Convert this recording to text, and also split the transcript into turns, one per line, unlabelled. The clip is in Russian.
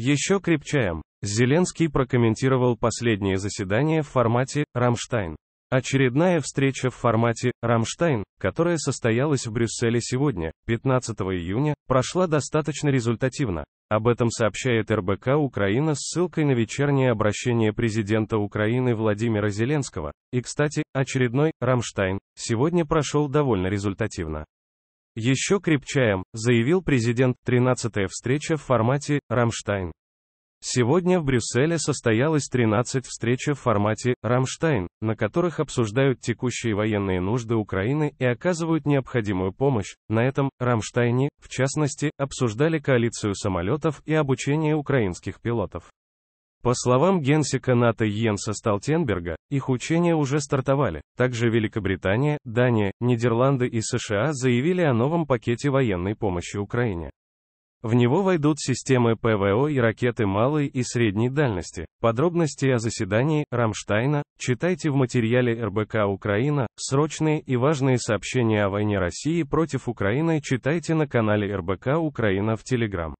Еще крепчаем. Зеленский прокомментировал последнее заседание в формате «Рамштайн». Очередная встреча в формате «Рамштайн», которая состоялась в Брюсселе сегодня, 15 июня, прошла достаточно результативно. Об этом сообщает РБК Украина с ссылкой на вечернее обращение президента Украины Владимира Зеленского. И, кстати, очередной «Рамштайн» сегодня прошел довольно результативно. Еще крепчаем, заявил президент, 13-я встреча в формате «Рамштайн». Сегодня в Брюсселе состоялось 13 встреч в формате «Рамштайн», на которых обсуждают текущие военные нужды Украины и оказывают необходимую помощь. На этом «Рамштайне», в частности, обсуждали коалицию самолетов и обучение украинских пилотов. По словам генсека НАТО Йенса Сталтенберга, их учения уже стартовали. Также Великобритания, Дания, Нидерланды и США заявили о новом пакете военной помощи Украине. В него войдут системы ПВО и ракеты малой и средней дальности. Подробности о заседании Рамштайна читайте в материале РБК Украина. Срочные и важные сообщения о войне России против Украины читайте на канале РБК Украина в Телеграм.